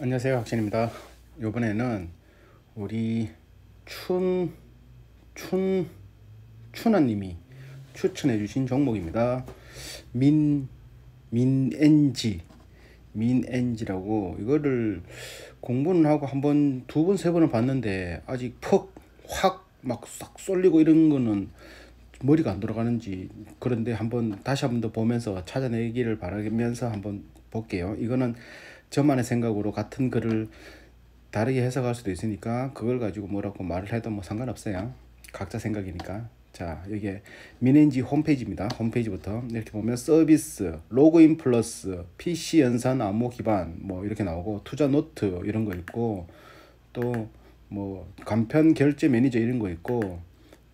안녕하세요 확신입니다 이번에는 우리 춘, 춘, 춘아님이 추천해 주신 종목입니다 민, 민엔지 민엔지라고 이거를 공부는 하고 한 번, 두 번, 세 번은 봤는데 아직 퍽, 확막싹 쏠리고 이런 거는 머리가 안 돌아가는지 그런데 한번 다시 한번 더 보면서 찾아내기를 바라면서 한번 볼게요 이거는 저만의 생각으로 같은 글을 다르게 해석할 수도 있으니까 그걸 가지고 뭐라고 말을 해도 뭐 상관없어요. 각자 생각이니까. 자, 여기에 민엔지 홈페이지입니다. 홈페이지부터 이렇게 보면 서비스, 로그인 플러스, PC 연산 암호 기반 뭐 이렇게 나오고 투자 노트 이런 거 있고 또 뭐 간편 결제 매니저 이런 거 있고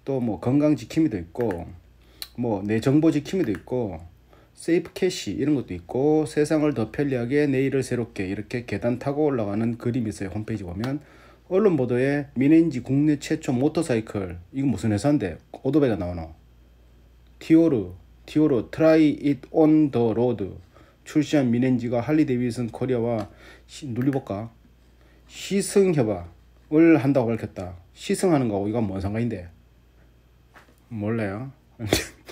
또 뭐 건강 지킴이도 있고 뭐 내 정보 지킴이도 있고 세이프 캐시 이런 것도 있고 세상을 더 편리하게 내일을 새롭게 이렇게 계단 타고 올라가는 그림이 있어요 홈페이지 보면 언론 보도에 미네인지 국내 최초 모터사이클 이건 무슨 회사인데 오도베가 나오나 티오르 티오르 트라이 잇 온 더 로드 출시한 미넨지가 할리 데이비슨 코리아와 눌리볼까 시승 협약을 한다고 밝혔다. 시승하는 거하고 이건 뭔 상관인데? 몰라요.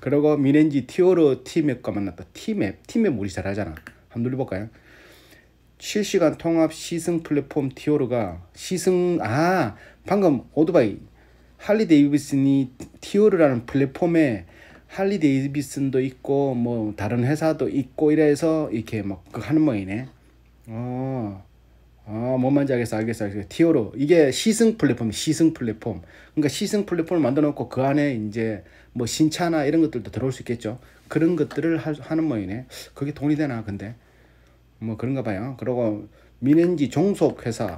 그리고 미넨지 티오르 티맵과 만났다. 티맵, 티맵 우리 잘하잖아. 한번 눌러볼까요? 실시간 통합 시승 플랫폼 티오르가 시승 아 방금 오토바이 할리 데이비슨이 티오르라는 플랫폼에 할리 데이비슨도 있고 뭐 다른 회사도 있고 이래서 이렇게 막 그 하는 모양이네. 어. 아, 뭔 말인지 알겠어, 알겠어, 알겠어. 티오르 이게 시승 플랫폼, 시승 플랫폼. 그러니까 시승 플랫폼을 만들어 놓고 그 안에 이제 뭐 신차나 이런 것들도 들어올 수 있겠죠. 그런 것들을 하는 모양이네. 그게 돈이 되나 근데 뭐 그런가 봐요. 그리고 민엔지 종속 회사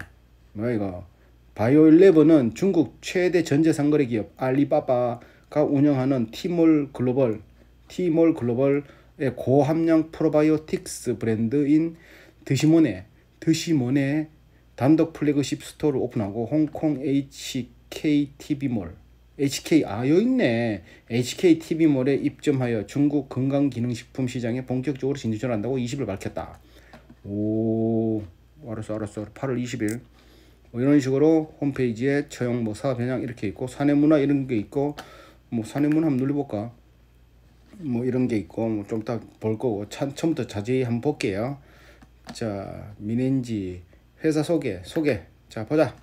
뭐 이거 바이오 일레븐은 중국 최대 전제 상거래 기업 알리바바가 운영하는 티몰 글로벌 티몰 글로벌의 고함량 프로바이오틱스 브랜드인 드시모네 드시모네 단독 플래그십 스토어를 오픈하고 홍콩 HKTV몰 HK 아 여 있네 HK TV몰에 입점하여 중국 건강기능식품 시장에 본격적으로 진출 한다고 20일 밝혔다 오 알았어 알았어 8월 20일 뭐 이런 식으로 홈페이지에 처형 뭐 사업 현황 이렇게 있고 사내 문화 이런 게 있고 뭐 사내 문화 한번 눌러볼까 뭐 이런 게 있고 뭐좀더볼 거고 차, 처음부터 자세히 한번 볼게요 자 민엔지 회사 소개 소개 자 보자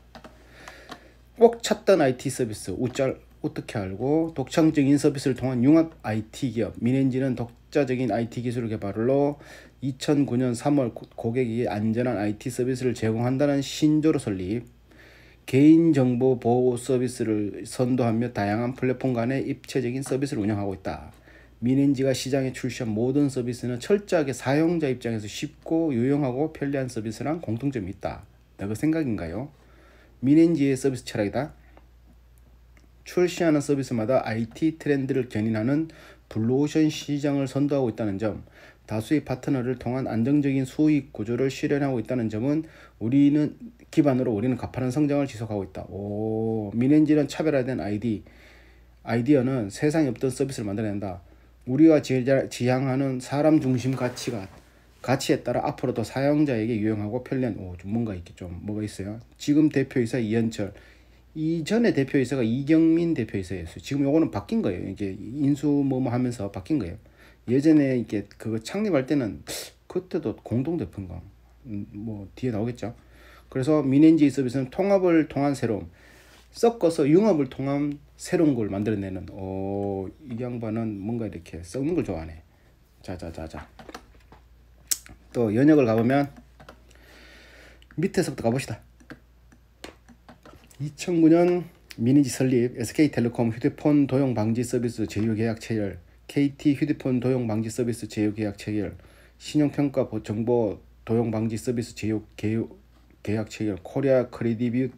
꼭 찾던 IT 서비스 우짤 어떻게 알고 독창적인 서비스를 통한 융합 IT 기업 민엔지는 독자적인 IT 기술 을 개발로 2009년 3월 고객이 안전한 IT 서비스를 제공한다는 신조로 설립 개인정보 보호 서비스를 선도하며 다양한 플랫폼 간의 입체적인 서비스를 운영하고 있다. 민엔지가 시장에 출시한 모든 서비스는 철저하게 사용자 입장에서 쉽고 유용하고 편리한 서비스랑 공통점이 있다. 내가 그 생각인가요? 민행지의 서비스 철학이다. 출시하는 서비스마다 IT 트렌드를 견인하는 블루오션 시장을 선도하고 있다는 점, 다수의 파트너를 통한 안정적인 수익 구조를 실현하고 있다는 점은 우리는 기반으로 우리는 가파른 성장을 지속하고 있다. 오, 민엔지는 차별화된 아이디, 아이디어는 세상에 없던 서비스를 만들어낸다. 우리가 지향하는 사람 중심 가치가 가치에 따라 앞으로도 사용자에게 유용하고 편리한 오, 좀 뭔가 있게 좀 뭐가 있어요. 지금 대표이사 이현철 이전에 대표이사가 이경민 대표이사였어요. 지금 요거는 바뀐 거예요. 이게 인수 뭐 뭐 하면서 바뀐 거예요. 예전에 이게 그 창립할 때는 그때도 공동 대표인가 음, 뭐 뒤에 나오겠죠. 그래서 민엔지 서비스는 통합을 통한 새로움, 섞어서 융합을 통한 새로운 걸 만들어내는 어, 이 양반은 뭔가 이렇게 썩는 걸 좋아하네. 자자자자. 또 연역을 가보면 밑에서부터 가봅시다. 2009년 미니지 설립, SK텔레콤 휴대폰 도용 방지 서비스 제휴 계약 체결, KT 휴대폰 도용 방지 서비스 제휴 계약 체결, 신용평가 정보 도용 방지 서비스 제휴 계약 체결, 코리아 크레디뷰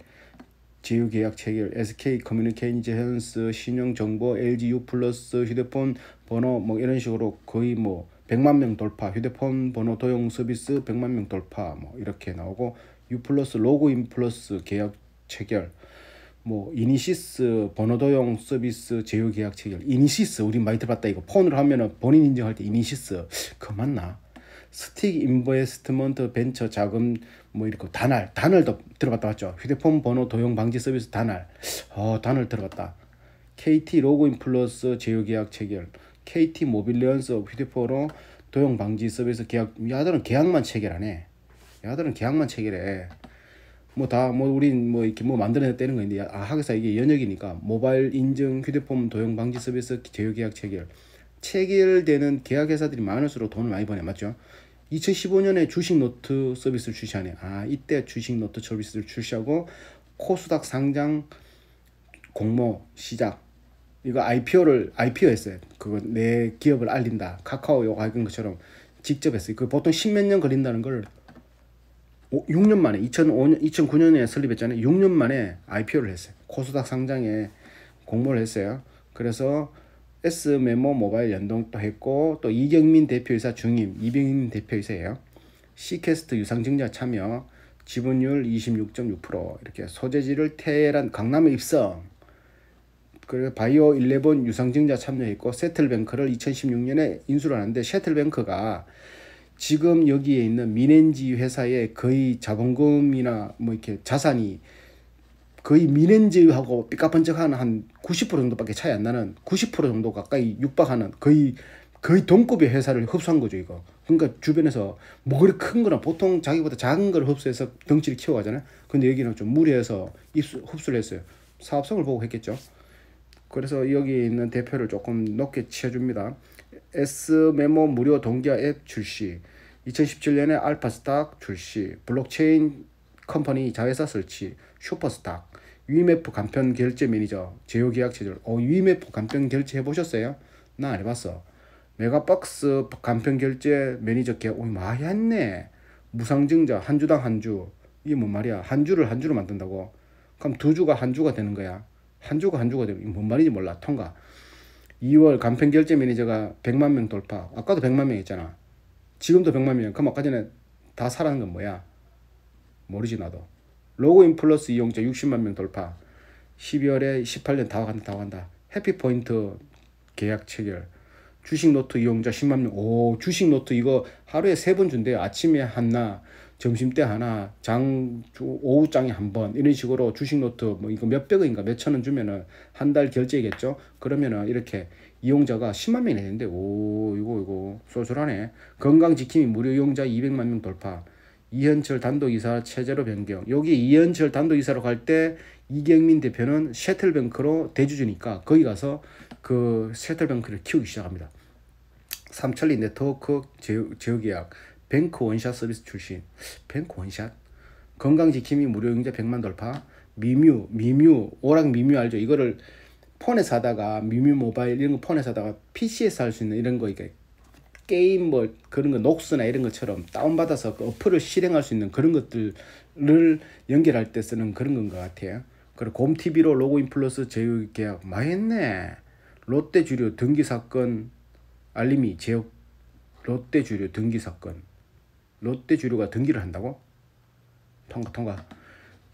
제휴 계약 체결, SK 커뮤니케이션스 신용 정보, LG U 플러스 휴대폰 번호 뭐 이런 식으로 거의 뭐 100만 명 돌파, 휴대폰 번호 도용 서비스 100만 명 돌파 뭐 이렇게 나오고 U 플러스 로그인 플러스 계약 체결 뭐 이니시스 번호 도용 서비스 제휴 계약 체결 이니시스 우리 많이 들어봤다 이거 폰으로 하면은 본인 인증할 때 이니시스 그 맞나? 스틱 인베스트먼트 벤처 자금 뭐 이렇게 단알 단알도 들어봤다 맞죠? 휴대폰 번호 도용 방지 서비스 단알 어 단알 들어봤다 KT 로그인 플러스 제휴 계약 체결 KT 모빌리언스 휴대폰으로 도용 방지 서비스 계약 야들은 계약만 체결하네. 야들은 계약만 체결해. 뭐 다 뭐 우린 뭐 이렇게 뭐 만들어냈다는 거데아 하기사 이게 연역이니까 모바일 인증 휴대폰 도용 방지 서비스 제휴 계약 체결 체결되는 계약 회사들이 많을수록 돈을 많이 버네 맞죠? 2015년에 주식 노트 서비스를 출시하네. 아 이때 주식 노트 서비스를 출시하고 코스닥 상장 공모 시작 이거 IPO를 IPO 했어요. 그거 내 기업을 알린다. 카카오 요가 하는 것처럼 직접 했어요. 그 보통 1 0몇년 걸린다는 걸 6년 만에 2005년 2009년에 설립했잖아요. 6년 만에 IPO를 했어요. 코스닥 상장에 공모를 했어요. 그래서 S 메모 모바일 연동도 했고 또 이경민 대표이사 중임 이병민 대표이사예요. 시캐스트 유상증자 참여 지분율 26.6% 이렇게 소재지를 테란 강남에 입성 그리고 바이오 일레본 유상증자 참여했고 세틀뱅크를 2016년에 인수를 하는데 세틀뱅크가 지금 여기에 있는 미넨지 회사의 거의 자본금이나 뭐 이렇게 자산이 거의 미넨지하고 삐까번쩍한한90% 정도밖에 차이 안 나는 90% 정도 가까이 육박하는 거의 거의 동급의 회사를 흡수한 거죠 이거 그러니까 주변에서 뭐그리 큰 거나 보통 자기보다 작은 걸 흡수해서 덩치를 키워가잖아요 근데 여기는 좀 무리해서 입수, 흡수를 했어요 사업성을 보고 했겠죠 그래서 여기 있는 대표를 조금 높게 치워줍니다. S메모 무료 동기화 앱 출시 2017년에 알파스탁 출시 블록체인 컴퍼니 자회사 설치 슈퍼스탁 위메프 간편 결제 매니저 제휴 계약 체결 어 위메프 간편 결제 해보셨어요? 나안 해봤어 메가박스 간편 결제 매니저 계약 오 많이 했네 무상증자 한 주당 한주 이게 뭔 말이야 한 주를 한 주로 만든다고 그럼 두 주가 한 주가 되는 거야 한 주가 한 주가 되고 뭔 말인지 몰라 통과 2월 간편 결제 매니저가 100만 명 돌파 아까도 100만 명 있잖아 지금도 100만 명 그럼 아까 전에 다 사라는 건 뭐야 모르지 나도 로그인 플러스 이용자 60만 명 돌파 12월에 18년 다 간다 다 간다 해피포인트 계약 체결 주식노트 이용자 10만 명. 오, 주식노트 이거 하루에 세 번 준대요. 아침에 하나, 점심때 하나, 장, 오후장에 한 번, 이런 식으로 주식노트, 뭐, 이거 몇백원인가 몇천 원 주면은 한 달 결제겠죠? 그러면은 이렇게 이용자가 10만 명이 되는데, 오, 이거, 이거, 쏠쏠하네. 건강지킴이 무료 이용자 200만 명 돌파. 이현철 단독이사 체제로 변경. 여기 이현철 단독이사로 갈 때 이경민 대표는 셰틀뱅크로 대주주니까 거기 가서 그셰틀뱅크를 키우기 시작합니다. 삼천리 네트워크 제휴, 제휴계약. 뱅크 원샷 서비스 출신 뱅크 원샷? 건강지킴이 무료 용자 100만 돌파. 미뮤, 미뮤, 오락 미뮤 알죠? 이거를 폰에 사다가 미뮤 모바일 이런 거 폰에 사다가 PC에서 할 수 있는 이런 거 이게 게임 뭐 그런 거 녹스나 이런 것처럼 다운받아서 그 어플을 실행할 수 있는 그런 것들을 연결할 때 쓰는 그런 건 것 같아요. 그리고 곰TV로 로그인 플러스 제휴 계약 많이 했네. 롯데 주류 등기 사건 알림이 제휴 롯데 주류 등기 사건 롯데 주류가 등기를 한다고? 통과 통과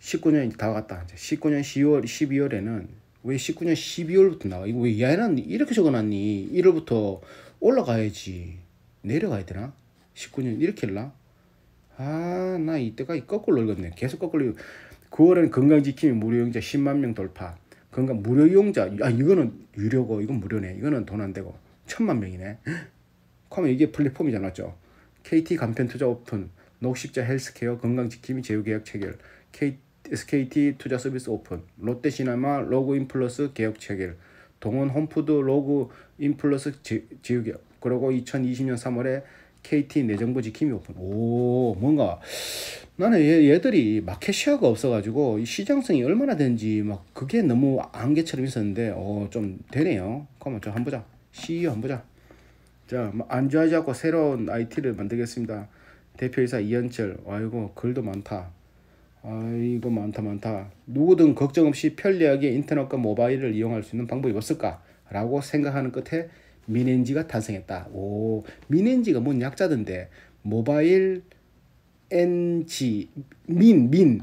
19년이 다 왔다 19년 10월 12월에는 왜 19년 12월부터 나와 이거 왜 야는 이렇게 적어놨니 1월부터 올라가야지 내려가야 되나 19년 이렇게 일나아나 이때까지 거꾸로 읽었네 계속 거꾸로 9월에는 건강지킴이 무료용자 10만 명 돌파 건강 무료용자 아 이거는 유료고 이건 무료네 이거는 돈 안 되고 천만 명이네 그러면 이게 플랫폼이잖아 맞죠 KT 간편투자 오픈, 녹십자 헬스케어 건강지킴이 제휴계약 체결, KT, SKT 투자 서비스 오픈, 롯데시네마 로그인 플러스 개혁 체결, 동원 홈푸드 로그인 플러스 제휴계약, 그리고 2020년 3월에 KT 내정부 지킴이 오픈. 오, 뭔가 나는 얘, 얘들이 마켓 시어가 없어가지고 시장성이 얼마나 되는지 막 그게 너무 안개처럼 있었는데, 어, 좀 되네요. 그럼 저 한번 보자. CEO 한번 보자. 자, 안주하지 않고 새로운 IT를 만들겠습니다. 대표이사 이현철, 아이고, 글도 많다. 아이고, 많다, 많다. 누구든 걱정 없이 편리하게 인터넷과 모바일을 이용할 수 있는 방법이 없을까? 라고 생각하는 끝에 민엔지가 탄생했다. 오, 민엔지가 뭔 약자던데. 모바일 NG, 민, 민.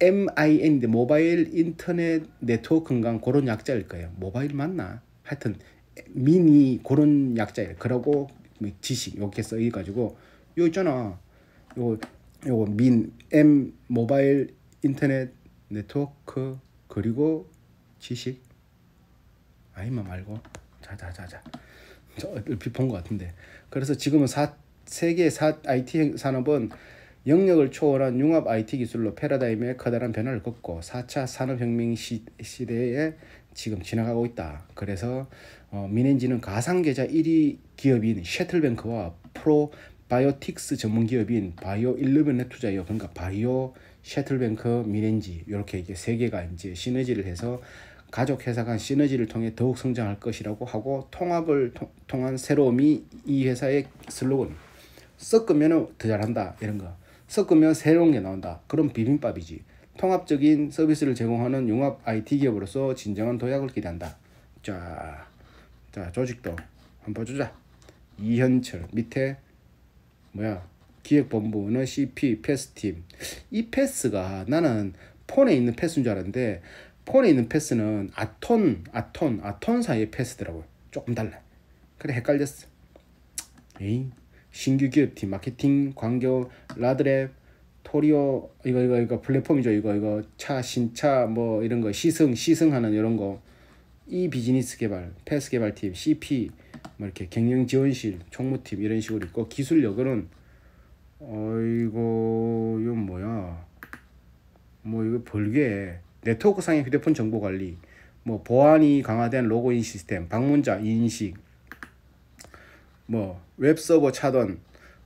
MIN인데 모바일 인터넷 네트워크 건강 그런 약자일 거예요. 모바일 맞나? 하여튼 미니 그런 약자예요. 그러고 뭐 지식 이렇게 써가지고 요 있잖아. 요 요거 민 M 모바일 인터넷 네트워크 그리고 지식 아이만 말고 자자자자 저 얼핏 본것 같은데 그래서 지금은 사, 세계 사, IT 산업은 영역을 초월한 융합 IT 기술로 패러다임의 커다란 변화를 겪고 4차 산업혁명 시, 시대에 지금 지나가고 있다. 그래서 어, 미넨지는 가상계좌 1위 기업인 셰틀뱅크와 프로바이오틱스 전문 기업인 바이오 일레븐에 투자해요. 그러니까 바이오 셰틀뱅크 미넨지 이렇게 이게 세 개가 이제 시너지를 해서 가족 회사 간 시너지를 통해 더욱 성장할 것이라고 하고 통합을 통, 통한 새로움이 이 회사의 슬로건. 섞으면 더 잘한다 이런 거. 섞으면 새로운 게 나온다. 그런 비빔밥이지. 통합적인 서비스를 제공하는 융합 IT 기업으로서 진정한 도약을 기대한다. 자. 자 조직도 한번 보자 이현철 밑에 뭐야 기획본부는 CP 패스팀 이 패스가 나는 폰에 있는 패스인 줄 알았는데 폰에 있는 패스는 아톤 아톤 아톤 사이의 패스더라고요 조금 달라 그래 헷갈렸어 에이 신규 기업팀 마케팅 광교 라드랩 토리오 이거 이거 이거 플랫폼이죠 이거 이거 차 신차 뭐 이런 거 시승 시승하는 이런 거이 비즈니스 개발, 패스 개발팀, CP, 뭐 이렇게 경영 지원실, 총무팀 이런 식으로 있고 기술 력은 어이거 이건 뭐야? 뭐 이거 별게 네트워크 상의 휴대폰 정보 관리, 뭐 보안이 강화된 로그인 시스템, 방문자 인식, 뭐 웹 서버 차단,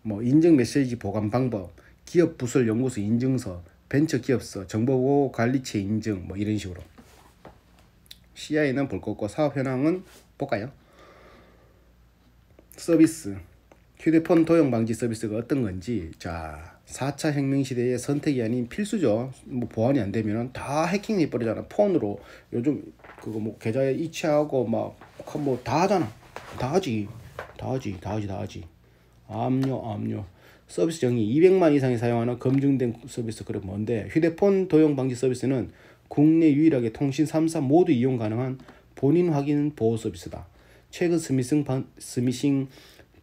뭐 인증 메시지 보관 방법, 기업 부설 연구소 인증서, 벤처 기업서, 정보 관리체 인증 뭐 이런 식으로. CI는 볼거과 사업 현황은 볼까요? 서비스 휴대폰 도용 방지 서비스가 어떤 건지 자 4차 혁명 시대의 선택이 아닌 필수죠 뭐 보안이 안 되면 다 해킹이 버리잖아 폰으로 요즘 그거 뭐 계좌에 이체하고 막 뭐 다 하잖아 다 하지 다 하지 다 하지 다 하지 압류 압류 서비스 정의 200만 이상이 사용하는 검증된 서비스 그럼 뭔데 휴대폰 도용 방지 서비스는 국내 유일하게 통신 3사 모두 이용 가능한 본인 확인 보호 서비스다. 최근 스미싱, 반, 스미싱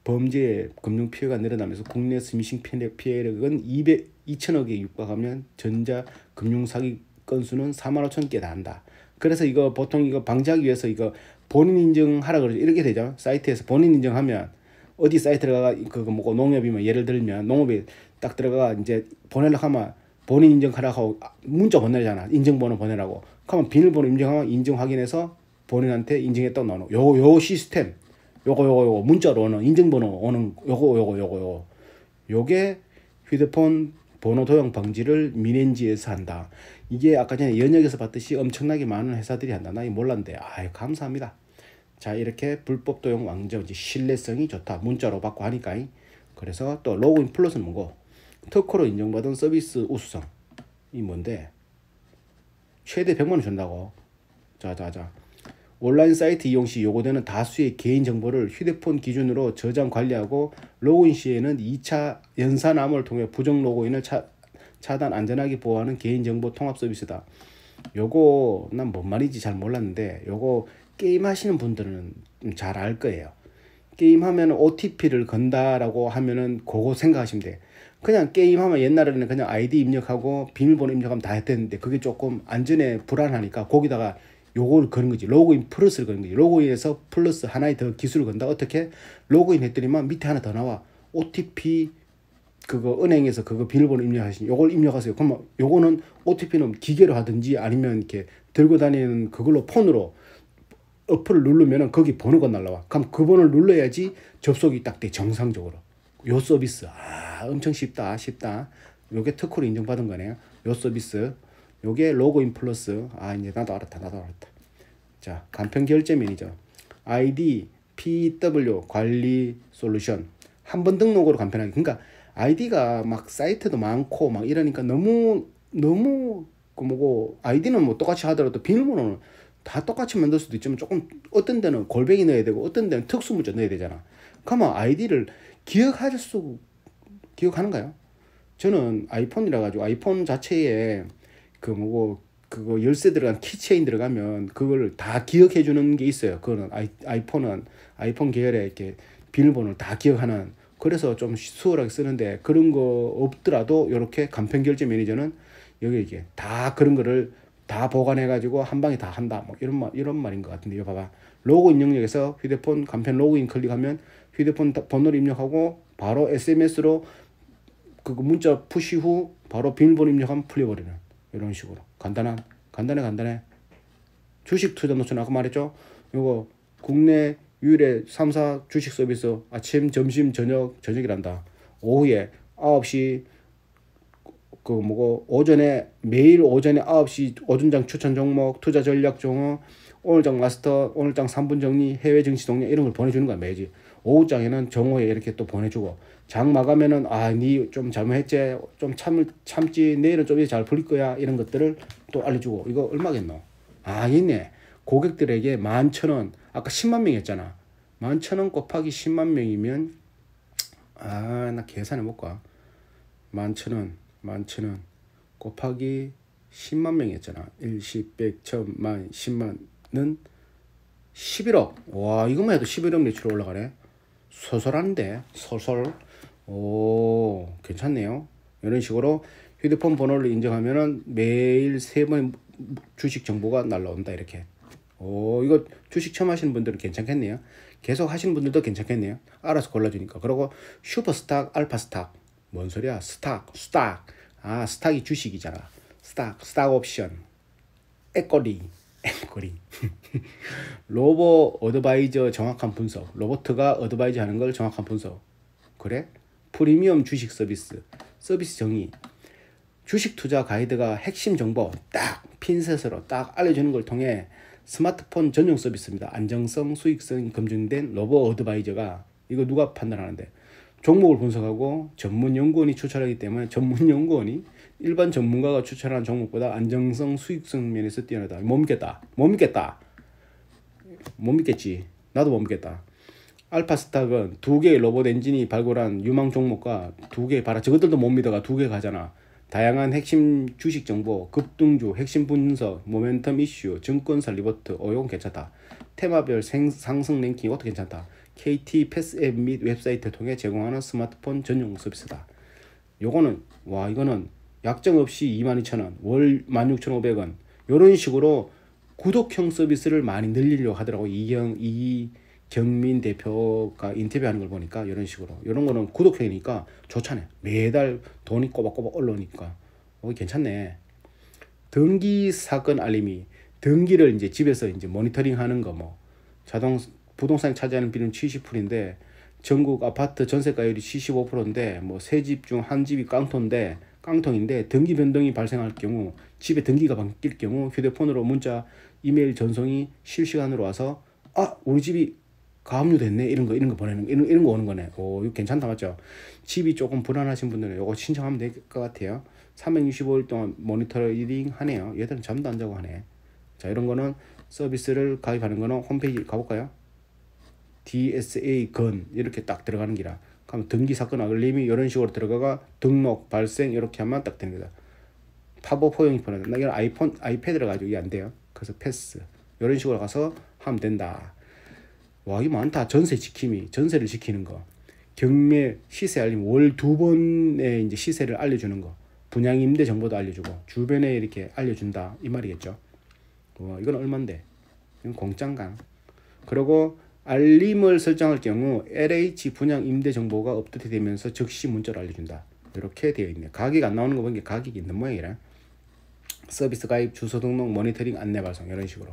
범죄 금융 피해가 늘어나면서 국내 스미싱 피해액은 200, 2억에 육박하면 전자 금융 사기 건수는 4만 5천 개나다 그래서 이거 보통 이거 방지하기 위해서 이거 본인 인증하라 그러죠. 이렇게 되죠. 사이트에서 본인 인증하면 어디 사이트를 가가 그거 뭐 농협이면 예를 들면 농업에 딱 들어가 이제 보내려고 하면 본인 인증하라 고 문자 보내잖아. 인증번호 보내라고. 그러면 비밀번호 인증하고 인증 확인해서 본인한테 인증했던 넣어. 요거 요 시스템. 요거 요거 요거 문자로 오는 인증번호 오는 요거 요거 요거 요거. 요게 휴대폰 번호 도용 방지를 민엔지에서 한다. 이게 아까 전에 연역에서 봤듯이 엄청나게 많은 회사들이 한다. 나 이 몰랐는데. 아유, 감사합니다. 자, 이렇게 불법 도용 왕정지 자 신뢰성이 좋다. 문자로 받고 하니까. 그래서 또 로그인 플러스는 뭐고? 특허로 인정받은 서비스 우수성이 뭔데 최대 100만 원 준다고 자자자 온라인 사이트 이용 시 요구되는 다수의 개인정보를 휴대폰 기준으로 저장 관리하고 로그인 시에는 2차 연산함을 통해 부정 로그인을 차, 차단 안전하게 보호하는 개인정보 통합 서비스다. 요거 난 뭔 말인지 잘 몰랐는데 요거 게임 하시는 분들은 잘 알 거예요. 게임 하면 OTP를 건다라고 하면은 그거 생각하시면 돼. 그냥 게임하면 옛날에는 그냥 아이디 입력하고 비밀번호 입력하면 다 했는데 그게 조금 안전에 불안하니까 거기다가 요거를 거는 거지. 로그인 플러스를 거는 거지. 로그인에서 플러스 하나의 더 기술을 건다. 어떻게? 로그인 했더니만 밑에 하나 더 나와. OTP 그거 은행에서 그거 비밀번호 입력하신 요걸 입력하세요. 그러면 요거는 OTP는 기계로 하든지 아니면 이렇게 들고 다니는 그걸로 폰으로 어플을 누르면은 거기 번호가 날라와. 그럼 그 번호를 눌러야지 접속이 딱 돼. 정상적으로. 요 서비스 아 엄청 쉽다 쉽다 요게 특허로 인정받은 거네요 요 서비스 요게 로그인 플러스 아 이제 나도 알았다 나도 알았다 자 간편 결제 매니죠 아이디 PW 관리 솔루션 한 번 등록으로 간편하게 그러니까 아이디가 막 사이트도 많고 막 이러니까 너무 너무 그 뭐고 아이디는 뭐 똑같이 하더라도 비밀번호는 다 똑같이 만들 수도 있지만 조금 어떤 데는 골뱅이 넣어야 되고 어떤 데는 특수 문자 넣어야 되잖아. 그러면 아이디를 기억할 수 기억하는가요? 저는 아이폰이라 가지고 아이폰 자체에 그 뭐고 그거 열쇠 들어간 키체인 들어가면 그걸 다 기억해 주는 게 있어요. 그거는 아이, 아이폰은 아이폰 계열에 이렇게 비밀번호를 다 기억하는 그래서 좀 수월하게 쓰는데 그런 거 없더라도 이렇게 간편결제 매니저는 여기 이게 다 그런 거를 다 보관해가지고 한 방에 다 한다. 뭐 이런 말, 이런 말인 것 같은데, 요 봐봐. 로그 인영역에서 휴대폰 간편 로그인 클릭하면 휴대폰 번호를 입력하고 바로 SMS로 그 문자 푸시 후 바로 비밀번호 입력하면 풀려버리는 이런 식으로 간단한 간단해 간단해 주식 투자 노천 아까 말했죠 이거 국내 유일의 3사 주식 서비스 아침 점심 저녁 저녁이란다 오후에 9시 그 뭐고 오전에 매일 오전에 9시 오전장 추천 종목, 투자 전략 종목 오늘장 마스터, 오늘장 3분 정리, 해외 증시 동향 이런 걸 보내주는 거야 매일. 오후장에는 정오에 이렇게 또 보내주고 장 마감에는 아 니 좀 잘못했지 좀 참을 참지 내일은 좀잘 풀릴 거야 이런 것들을 또 알려주고 이거 얼마겠노? 아니네 고객들에게 만천원 아까 1 0만명 했잖아 만천원 곱하기 1 0만 명이면 아 나 계산해 볼까 만천원 만천원 곱하기 10만 명이었잖아. 1, 10, 100, 1000, 만, 10만은 11억. 와, 이것만 해도 11억 매출 올라가네. 소설한데, 소설. 오, 괜찮네요. 이런 식으로 휴대폰 번호를 인정하면은 매일 세 번 주식 정보가 날라온다. 이렇게. 오, 이거 주식 처음 하시는 분들은 괜찮겠네요. 계속 하시는 분들도 괜찮겠네요. 알아서 골라주니까. 그리고 슈퍼스탁, 알파스탁. 뭔 소리야? 스탁, 스탁. 아, 스탁이 주식이잖아. 스탁, 스탁 옵션. 에코리, 에코리. 로보 어드바이저 정확한 분석. 로버트가 어드바이저 하는 걸 정확한 분석. 그래? 프리미엄 주식 서비스. 서비스 정의. 주식 투자 가이드가 핵심 정보 딱 핀셋으로 딱 알려주는 걸 통해 스마트폰 전용 서비스입니다. 안정성, 수익성이 검증된 로보 어드바이저가 이거 누가 판단하는데 종목을 분석하고 전문 연구원이 추천하기 때문에 전문 연구원이 일반 전문가가 추천하는 종목보다 안정성 수익성 면에서 뛰어나다. 못 믿겠다. 못 믿겠다. 못 믿겠지. 나도 못 믿겠다. 알파스탁은 두 개의 로봇 엔진이 발굴한 유망 종목과 두 개의 바라 저것들도 못 믿어가 두 개 가잖아. 다양한 핵심 주식 정보, 급등주, 핵심 분석, 모멘텀 이슈, 증권사 리버트, 어 이건 괜찮다. 테마별 생, 상승 랭킹 이것도 괜찮다. KT 패스 앱 및 웹사이트를 통해 제공하는 스마트폰 전용 서비스다. 요거는 와 이거는 약정 없이 22,000원, 월 16,500원 요런 식으로 구독형 서비스를 많이 늘리려고 하더라고 이경 이경민 대표가 인터뷰하는 걸 보니까 이런 식으로 이런 거는 구독형이니까 좋잖아요 매달 돈이 꼬박꼬박 올라오니까 어 괜찮네 등기 사건 알림이 등기를 이제 집에서 이제 모니터링 하는 거 뭐 자동 부동산이 차지하는 비는 70%인데 전국 아파트 전세가율이 75%인데 뭐세 집 중 한 집이 깡통인데 깡통인데 등기 변동이 발생할 경우 집에 등기가 바뀔 경우 휴대폰으로 문자 이메일 전송이 실시간으로 와서 아 우리 집이 가압류됐네 이런 거 이런 거 보내는 이런 이런 거 오는 거네 오 이거 괜찮다 맞죠 집이 조금 불안하신 분들은 요거 신청하면 될 것 같아요 365일 동안 모니터링 하네요 얘들은 잠도 안 자고 하네 자 이런 거는 서비스를 가입하는 거는 홈페이지 가볼까요 DSA 건 이렇게 딱 들어가는 기라. 그럼 등기 사건 알림이 이런 식으로 들어가가 등록 발생 이렇게 하면 딱됩니다 팝업 허용이 변하다. 이건 아이폰 아이패드라 가지고 이게 안 돼요. 그래서 패스 이런 식으로 가서 하면 된다. 와 이게 많다. 전세 지킴이 전세를 지키는 거. 경매 시세 알림 월 두 번의 이제 시세를 알려주는 거. 분양 임대 정보도 알려주고 주변에 이렇게 알려준다 이 말이겠죠. 어, 이건 얼마인데? 이건 공장강. 그리고 알림을 설정할 경우 LH 분양 임대 정보가 업데이트 되면서 즉시 문자를 알려준다. 이렇게 되어 있네. 가격 이안 나오는 거 보니까 가격이 있는 모양이라. 서비스 가입, 주소 등록, 모니터링, 안내 발송 이런 식으로.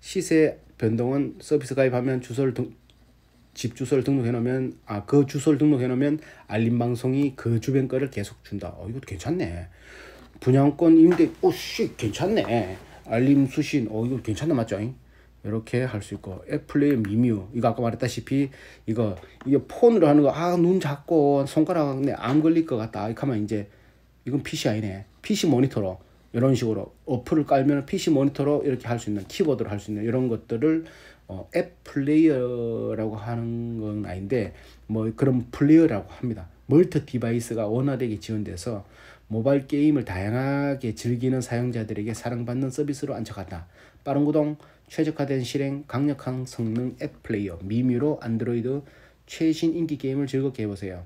시세 변동은 서비스 가입하면 주소를 등, 집 주소를 등록해 놓으면 아 그 주소를 등록해 놓으면 알림 방송이 그 주변 거를 계속 준다. 어 이것도 괜찮네. 분양권 임대 오씨 괜찮네. 알림 수신 어 이거 괜찮네 맞죠? 잉? 이렇게 할 수 있고 애플의 미묘 이거 아까 말했다시피 이거 이게 폰으로 하는 거 아 눈 작고 손가락 안 걸릴 것 같다 이렇게 하면 이제 이건 PC 아니네 PC 모니터로 이런 식으로 어플을 깔면 PC 모니터로 이렇게 할 수 있는 키보드로 할 수 있는 이런 것들을 어, 앱 플레이어라고 하는 건 아닌데 뭐 그런 플레이어라고 합니다. 멀티 디바이스가 원활하게 지원돼서 모바일 게임을 다양하게 즐기는 사용자들에게 사랑받는 서비스로 안착한다. 빠른 구동 최적화된 실행, 강력한 성능 앱 플레이어, 미미로 안드로이드 최신 인기 게임을 즐겁게 해보세요.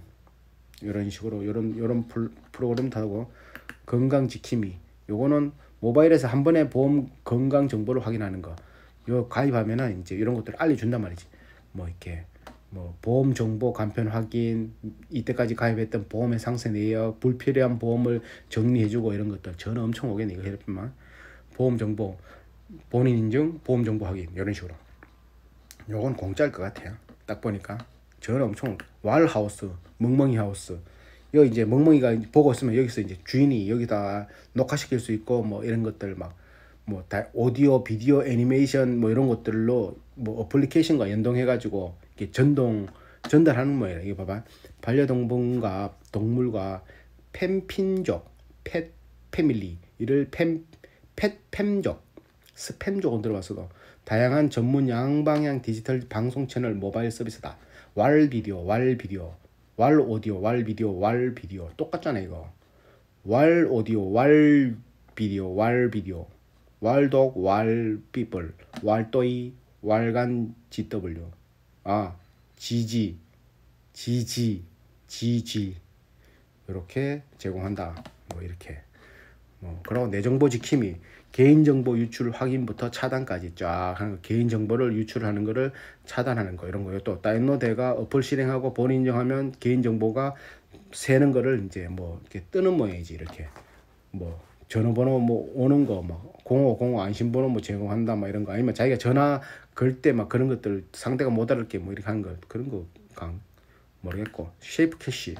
이런 식으로 이런 이런 프로그램 타고 건강 지킴이 요거는 모바일에서 한 번에 보험 건강 정보를 확인하는 거. 요 가입하면은 이제 이런 것들을 알려준단 말이지. 뭐 이렇게 뭐 보험 정보 간편 확인, 이때까지 가입했던 보험의 상세 내역, 불필요한 보험을 정리해주고 이런 것들. 전화 엄청 오겠네 이거 해보면 보험 정보 본인 인증 보험 정보 확인 이런 식으로 요건 공짜일 것 같아요 딱 보니까 저는 엄청 왈하우스 멍멍이 하우스 여 이제 멍멍이가 보고 있으면 여기서 이제 주인이 여기다 녹화시킬 수 있고 뭐 이런 것들 막 뭐 다 오디오 비디오 애니메이션 뭐 이런 것들로 뭐 어플리케이션과 연동해 가지고 이게 전동 전달하는 모양이에요 이거 봐봐 반려동물과 동물과 팸핀족 펫 패밀리 이를 팸펫 팸족 스팸 조금 들어봤어도 다양한 전문 양방향 디지털 방송 채널 모바일 서비스다. 왈 비디오, 왈 비디오, 왈 오디오, 왈 비디오, 왈 비디오 똑같잖아 이거. 왈 오디오, 왈 비디오, 왈 비디오, 왈독, 왈 피플, 왈또이, 왈간 GW, 아 GG, GG, GG 이렇게 제공한다. 뭐 이렇게. 뭐 그런 내 정보 지킴이 개인정보 유출 확인부터 차단까지 쫙 하는 거. 개인정보를 유출하는 거를 차단하는 거 이런 거예요. 또 다운로드가 어플 실행하고 본인 인정하면 개인정보가 새는 거를 이제 뭐 이렇게 뜨는 모양이지 이렇게 뭐 전화번호 뭐 오는 거뭐 0505 안심번호 뭐 제공한다 막 이런 거 아니면 자기가 전화 걸 때 막 그런 것들 상대가 못 알아듣게 뭐 이렇게 하는 거 그런 거 강 모르겠고 쉐이프 캐시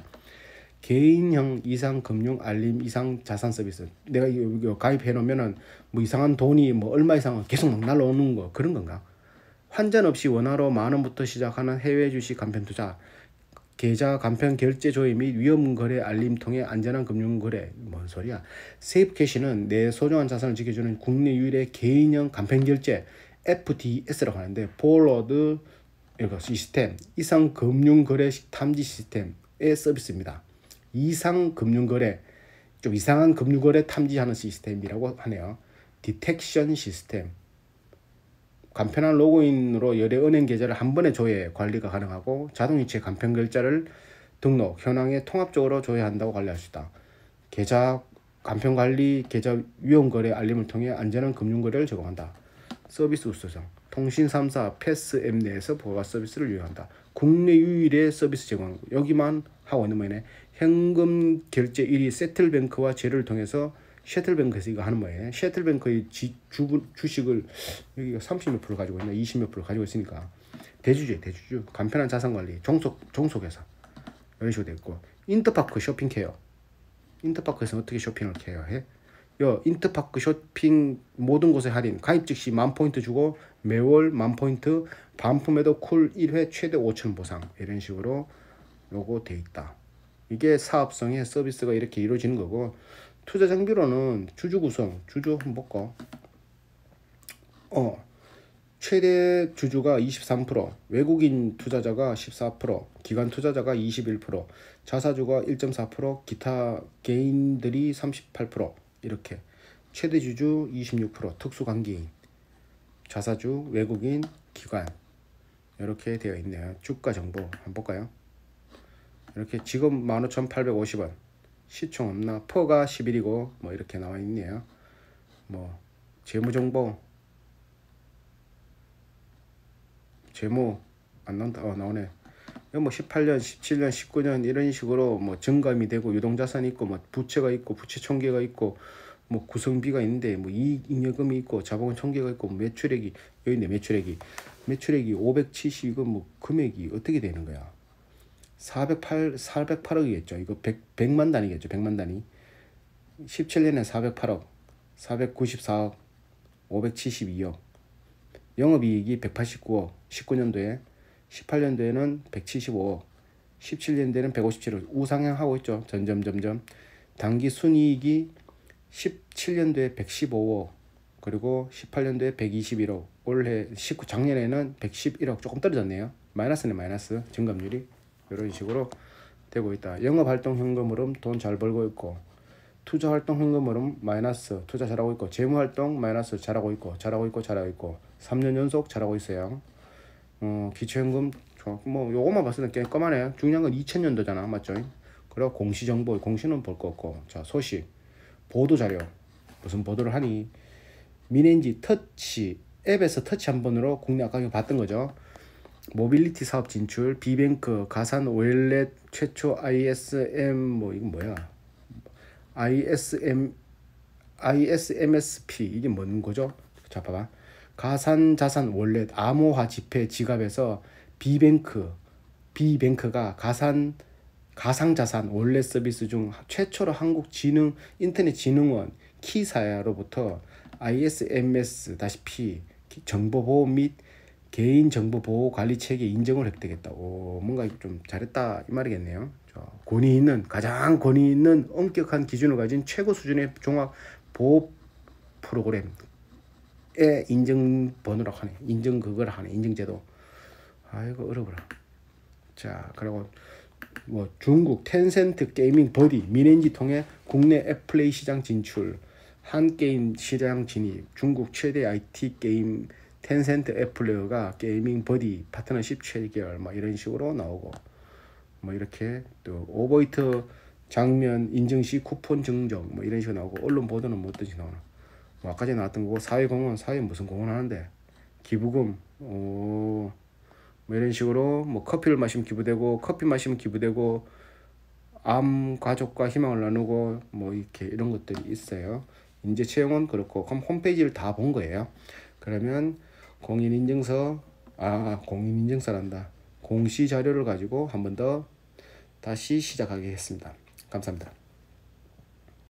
개인형 이상 금융 알림 이상 자산 서비스 내가 이거 가입해 놓으면은 뭐 이상한 돈이 뭐 얼마 이상 계속 막 날라오는 거 그런 건가? 환전 없이 원화로 만 원부터 시작하는 해외 주식 간편 투자 계좌 간편 결제 조회 및 위험 거래 알림 통해 안전한 금융 거래 뭔 소리야? 세이프 캐시는 내 소중한 자산을 지켜주는 국내 유일의 개인형 간편 결제 FTS라고 하는데 포워드 이거 시스템 이상 금융 거래 탐지 시스템의 서비스입니다. 이상 금융거래, 좀 이상한 금융거래 탐지하는 시스템이라고 하네요. 디텍션 시스템. 간편한 로그인으로 여러 은행 계좌를 한 번에 조회 관리가 가능하고 자동이체 간편 결제를 등록 현황에 통합적으로 조회한다고 관리할 수 있다. 계좌 간편 관리 계좌 위험 거래 알림을 통해 안전한 금융 거래를 제공한다. 서비스 우수성 통신 3사 패스 앱 내에서 보안 서비스를 유효한다. 국내 유일의 서비스 제공하는 곳. 여기만 하고 있는 모양이네. 현금 결제 1위 세틀뱅크와 제를 통해서 셔틀뱅크에서 이거 하는 모양이네. 셔틀뱅크의 지, 주, 주식을 여기가 30 몇 프로 가지고 있나 20 몇 프로 가지고 있으니까 대주주에 대주주. 간편한 자산관리, 종속, 종속회사. 이런 식으로 돼 있고 인터파크 쇼핑 케어. 인터파크에서 어떻게 쇼핑을 케어해? 요 인터파크 쇼핑 모든 곳에 할인 가입 즉시 만 포인트 주고 매월 만 포인트 반품에도 쿨 1회 최대 5천 보상 이런 식으로 요거 돼 있다 이게 사업성의 서비스가 이렇게 이루어지는 거고 투자 장비로는 주주 구성 주주 한번 볼까 어 최대 주주가 23% 외국인 투자자가 14% 기관 투자자가 21% 자사주가 1.4% 기타 개인들이 38% 이렇게 최대 주주 26% 특수관계인 자사주 외국인 기관 이렇게 되어 있네요 주가 정보 한번 볼까요 이렇게 지금 15,850원 시총 없나 퍼가 11이고 뭐 이렇게 나와 있네요 뭐 재무정보 재무 안 나온다 어 나오네 뭐 18년, 17년, 19년 이런 식으로 뭐 증감이 되고 유동자산이 있고 뭐 부채가 있고 부채 총계가 있고 뭐 구성비가 있는데 뭐 이익 잉여금이 있고 자본 총계가 있고 매출액이 여기 있네 매출액이 매출액이 570 이건 뭐 금액이 어떻게 되는 거야? 408 408억이겠죠. 이거 100 100만 단위겠죠. 100만 단위. 17년에 408억, 494억, 572억. 영업이익이 189억, 19년도에 18년도에는 175억, 17년도에는 157억 우상향하고 있죠. 점점 점점 단기 순이익이 17년도에 115억 그리고 18년도에 121억 올해 19 작년에는 111억 조금 떨어졌네요. 마이너스네 마이너스 증감률이 이런 식으로 되고 있다. 영업활동 현금으로 돈 잘 벌고 있고 투자활동 현금으로 마이너스 투자 잘하고 있고 재무활동 마이너스 잘하고 있고 잘하고 있고 잘하고 있고 3년 연속 잘하고 있어요. 어, 기초연금 뭐 요것만 봤을 때 깨끗하네 중요한 건 2000년도잖아 맞죠 그리고 공시정보 공시는 볼거 없고 자 소식 보도자료 무슨 보도를 하니 미네인지 터치 앱에서 터치 한 번으로 국내 가격 봤던 거죠 모빌리티 사업 진출 비뱅크 가산 오렛 최초 ISM 뭐 이건 뭐야 ISM ISMSP 이게 뭔 거죠 자 봐봐 가산자산 월렛 암호화 지폐 지갑에서 비뱅크 비뱅크가 가산 가상자산 월렛 서비스 중 최초로 한국 지능 인터넷 진흥원 키사로부터 ISMS-P 정보 보호 및 개인 정보 보호 관리 체계 인정을 획득했다. 오, 뭔가 좀 잘했다 이 말이겠네요. 권위 있는 가장 권위 있는 엄격한 기준을 가진 최고 수준의 종합 보호 프로그램 에 인증 번호라 하네. 인증 그걸 하네. 인증제도. 아이고 어려워라. 자 그리고 뭐 중국 텐센트 게이밍 버디 민엔지 통해 국내 애플레이 시장 진출 한 게임 시장 진입 중국 최대 IT 게임 텐센트 애플레어가 게이밍 버디 파트너십 7개월 뭐 이런 식으로 나오고 뭐 이렇게 또오버이트 장면 인증 시 쿠폰 증정 뭐 이런 식으로 나오고 언론 보도는 뭐 어떤지 나오나 뭐 아까 전에 나왔던 거고 사회공헌 사회 무슨 공헌 하는데 기부금 어, 뭐 이런 식으로 뭐 커피를 마시면 기부되고 커피 마시면 기부되고 암 가족과 희망을 나누고 뭐 이렇게 이런 것들이 있어요 인재 채용은 그렇고 그럼 홈페이지를 다 본 거예요 그러면 공인인증서 아 공인인증서란다 공시 자료를 가지고 한 번 더 다시 시작하겠습니다 감사합니다